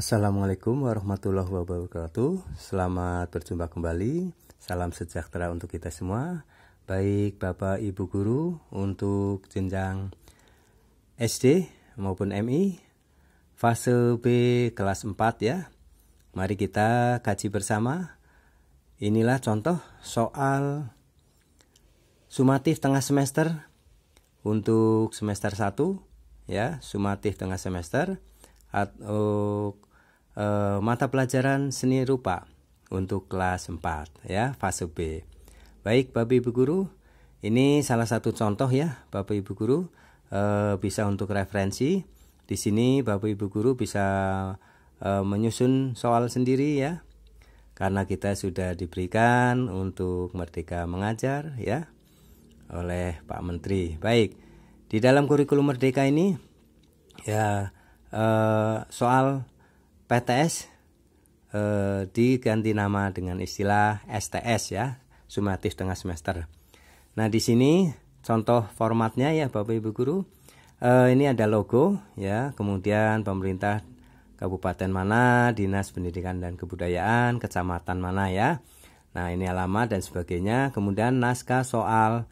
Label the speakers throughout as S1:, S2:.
S1: Assalamualaikum warahmatullahi wabarakatuh. Selamat berjumpa kembali. Salam sejahtera untuk kita semua. Baik Bapak Ibu guru untuk jenjang SD maupun MI fase B kelas 4 ya. Mari kita kaji bersama. Inilah contoh soal sumatif tengah semester untuk semester 1 ya, sumatif tengah semester atau oh, e, mata pelajaran seni rupa untuk kelas 4 ya fase B. Baik Bapak Ibu guru, ini salah satu contoh ya Bapak Ibu guru e, bisa untuk referensi. Di sini Bapak Ibu guru bisa e, menyusun soal sendiri ya. Karena kita sudah diberikan untuk merdeka mengajar ya oleh Pak Menteri. Baik. Di dalam kurikulum merdeka ini ya e, soal PTS eh, diganti nama dengan istilah STS ya, sumatif tengah semester. Nah, di sini contoh formatnya ya Bapak Ibu guru. Eh, ini ada logo ya, kemudian pemerintah kabupaten mana, dinas pendidikan dan kebudayaan, kecamatan mana ya. Nah, ini alamat dan sebagainya. Kemudian naskah soal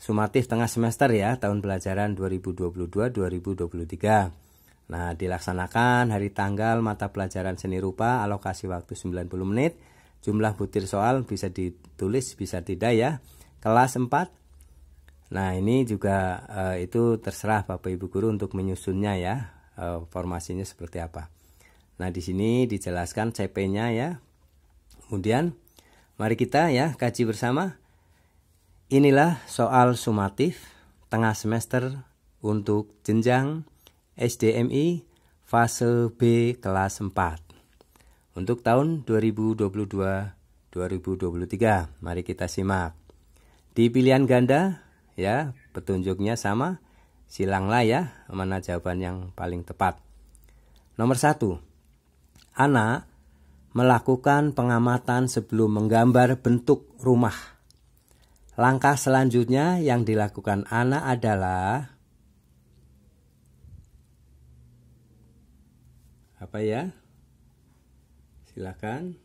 S1: sumatif tengah semester ya tahun pelajaran 2022-2023. Nah, dilaksanakan hari tanggal mata pelajaran seni rupa alokasi waktu 90 menit. Jumlah butir soal bisa ditulis bisa tidak ya. Kelas 4. Nah, ini juga e, itu terserah Bapak Ibu guru untuk menyusunnya ya. E, formasinya seperti apa. Nah, di sini dijelaskan CP-nya ya. Kemudian mari kita ya kaji bersama. Inilah soal sumatif tengah semester untuk jenjang SDMI fase B kelas 4 untuk tahun 2022-2023. Mari kita simak. Di pilihan ganda ya, petunjuknya sama. Silanglah ya mana jawaban yang paling tepat. Nomor satu, Anak melakukan pengamatan sebelum menggambar bentuk rumah. Langkah selanjutnya yang dilakukan anak adalah apa ya? Silakan.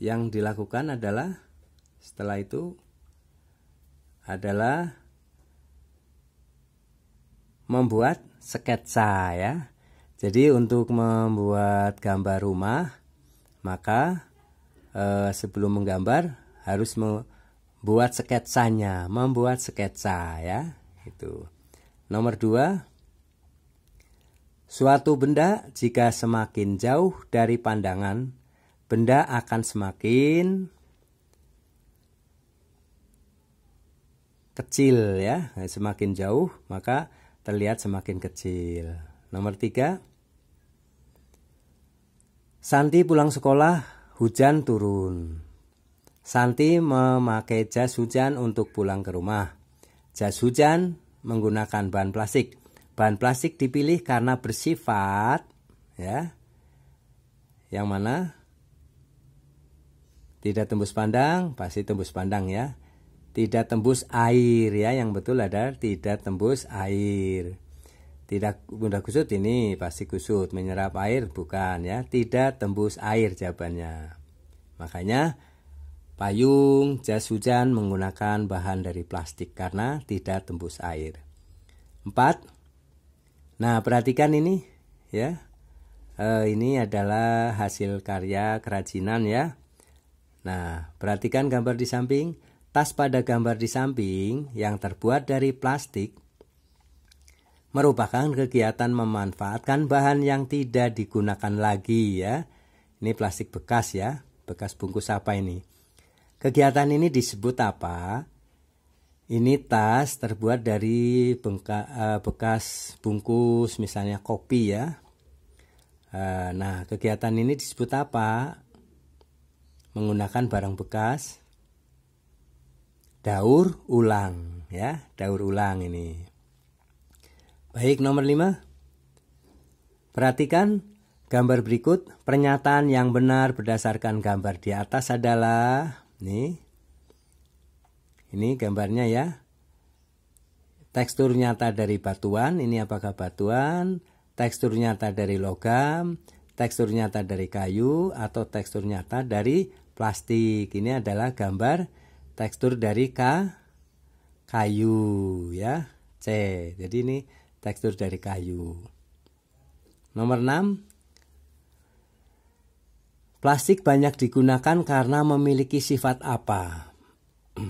S1: Yang dilakukan adalah setelah itu adalah membuat sketsa ya. Jadi untuk membuat gambar rumah maka eh, sebelum menggambar harus membuat sketsanya, membuat sketsa ya, itu. Nomor dua, suatu benda jika semakin jauh dari pandangan, benda akan semakin kecil ya. Nah, semakin jauh maka terlihat semakin kecil. Nomor tiga, Santi pulang sekolah, hujan turun. Santi memakai jas hujan untuk pulang ke rumah. Jas hujan menggunakan bahan plastik. Bahan plastik dipilih karena bersifat ya. Yang mana? Tidak tembus pandang, pasti tembus pandang ya. Tidak tembus air ya, yang betul ada tidak tembus air. Tidak mudah kusut ini pasti kusut, menyerap air bukan ya. Tidak tembus air jawabannya. Makanya Payung, jas hujan menggunakan bahan dari plastik karena tidak tembus air. Empat. Nah, perhatikan ini ya. E, ini adalah hasil karya kerajinan ya. Nah, perhatikan gambar di samping. Tas pada gambar di samping yang terbuat dari plastik merupakan kegiatan memanfaatkan bahan yang tidak digunakan lagi ya. Ini plastik bekas ya, bekas bungkus apa ini? Kegiatan ini disebut apa? Ini tas terbuat dari bengka, eh, bekas bungkus misalnya kopi ya. Eh, nah, kegiatan ini disebut apa? Menggunakan barang bekas daur ulang ya, daur ulang ini. Baik, nomor 5. Perhatikan gambar berikut. Pernyataan yang benar berdasarkan gambar di atas adalah Nih. Ini gambarnya ya. Tekstur nyata dari batuan, ini apakah batuan? Tekstur nyata dari logam, tekstur nyata dari kayu atau tekstur nyata dari plastik. Ini adalah gambar tekstur dari ka kayu ya. C. Jadi ini tekstur dari kayu. Nomor 6 Plastik banyak digunakan karena memiliki sifat apa?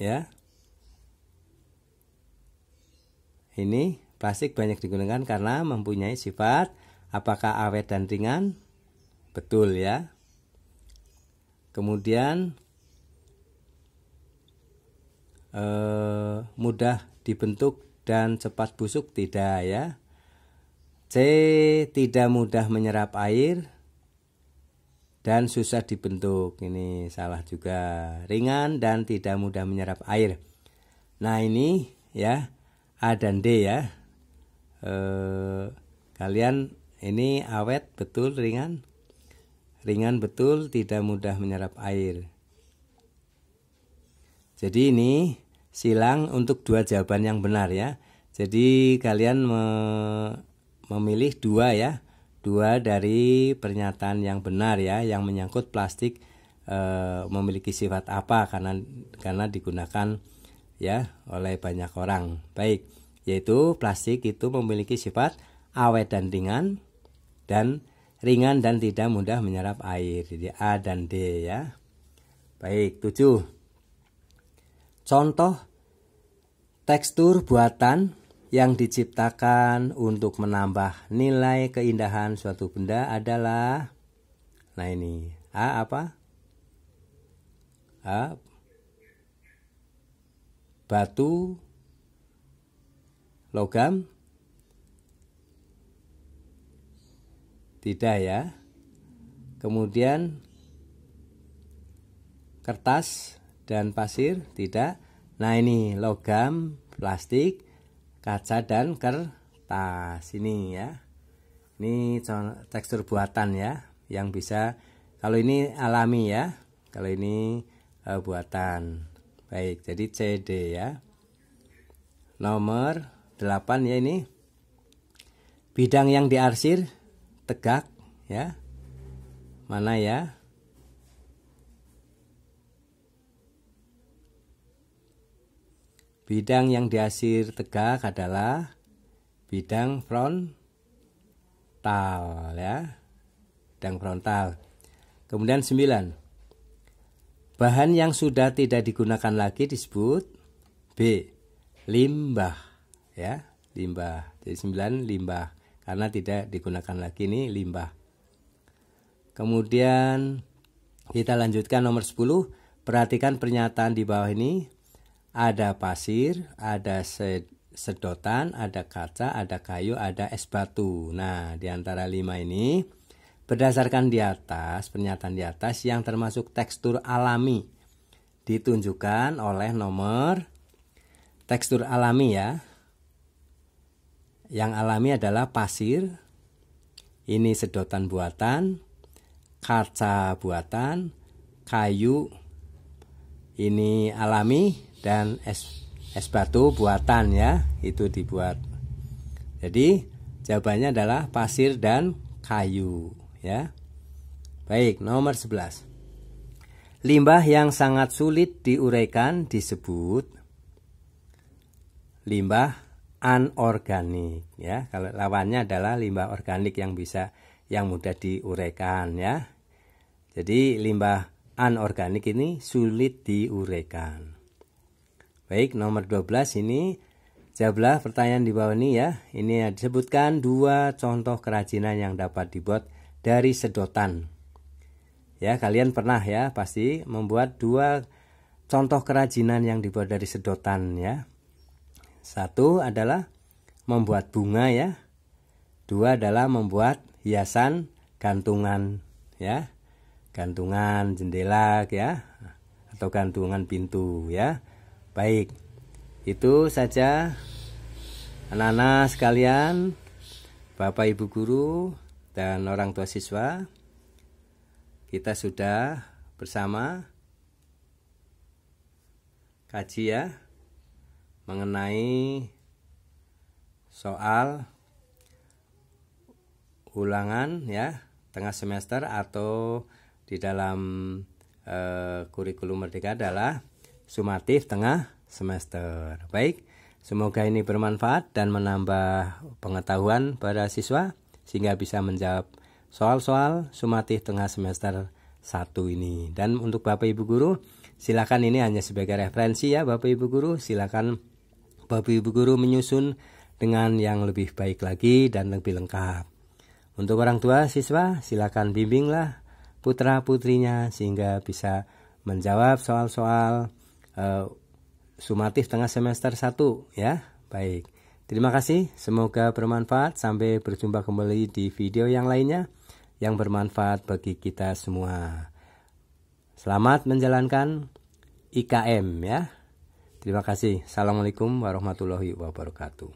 S1: ya. Ini plastik banyak digunakan karena mempunyai sifat apakah awet dan ringan? Betul ya. Kemudian eh, mudah dibentuk dan cepat busuk tidak ya. C tidak mudah menyerap air dan susah dibentuk. Ini salah juga. Ringan dan tidak mudah menyerap air. Nah, ini ya A dan D ya. E, kalian ini awet betul ringan. Ringan betul tidak mudah menyerap air. Jadi ini silang untuk dua jawaban yang benar ya. Jadi kalian me memilih dua ya Dua dari pernyataan yang benar ya yang menyangkut plastik e, memiliki sifat apa karena karena digunakan ya oleh banyak orang. Baik, yaitu plastik itu memiliki sifat awet dan ringan dan ringan dan tidak mudah menyerap air. Jadi A dan D ya. Baik, tujuh Contoh tekstur buatan yang diciptakan untuk menambah nilai keindahan suatu benda adalah nah ini A apa? A batu logam tidak ya kemudian kertas dan pasir tidak nah ini logam plastik kaca dan kertas ini ya ini tekstur buatan ya yang bisa kalau ini alami ya kalau ini e, buatan baik jadi CD ya nomor 8 ya ini bidang yang diarsir tegak ya mana ya Bidang yang diasir tegak adalah bidang frontal ya. Bidang frontal. Kemudian 9. Bahan yang sudah tidak digunakan lagi disebut B. Limbah ya, limbah. Jadi 9 limbah karena tidak digunakan lagi ini limbah. Kemudian kita lanjutkan nomor 10. Perhatikan pernyataan di bawah ini ada pasir, ada sedotan, ada kaca, ada kayu, ada es batu. Nah, di antara lima ini, berdasarkan di atas, pernyataan di atas yang termasuk tekstur alami ditunjukkan oleh nomor tekstur alami ya. Yang alami adalah pasir, ini sedotan buatan, kaca buatan, kayu ini alami dan es es batu buatan ya itu dibuat jadi jawabannya adalah pasir dan kayu ya baik nomor 11 limbah yang sangat sulit diuraikan disebut limbah anorganik ya kalau lawannya adalah limbah organik yang bisa yang mudah diuraikan ya jadi limbah anorganik ini sulit diuraikan. Baik, nomor 12 ini jawablah pertanyaan di bawah ini ya. Ini disebutkan dua contoh kerajinan yang dapat dibuat dari sedotan. Ya, kalian pernah ya pasti membuat dua contoh kerajinan yang dibuat dari sedotan ya. Satu adalah membuat bunga ya. Dua adalah membuat hiasan gantungan ya gantungan jendela ya atau gantungan pintu ya. Baik. Itu saja anak-anak sekalian, Bapak Ibu guru dan orang tua siswa. Kita sudah bersama kaji ya mengenai soal ulangan ya tengah semester atau di dalam e, kurikulum merdeka adalah sumatif tengah semester. Baik, semoga ini bermanfaat dan menambah pengetahuan pada siswa sehingga bisa menjawab soal-soal sumatif tengah semester 1 ini. Dan untuk Bapak Ibu guru, silakan ini hanya sebagai referensi ya Bapak Ibu guru, silakan Bapak Ibu guru menyusun dengan yang lebih baik lagi dan lebih lengkap. Untuk orang tua siswa, silakan bimbinglah putra-putrinya sehingga bisa menjawab soal-soal uh, sumatif tengah semester 1 ya. Baik. Terima kasih, semoga bermanfaat. Sampai berjumpa kembali di video yang lainnya yang bermanfaat bagi kita semua. Selamat menjalankan IKM ya. Terima kasih. Assalamualaikum warahmatullahi wabarakatuh.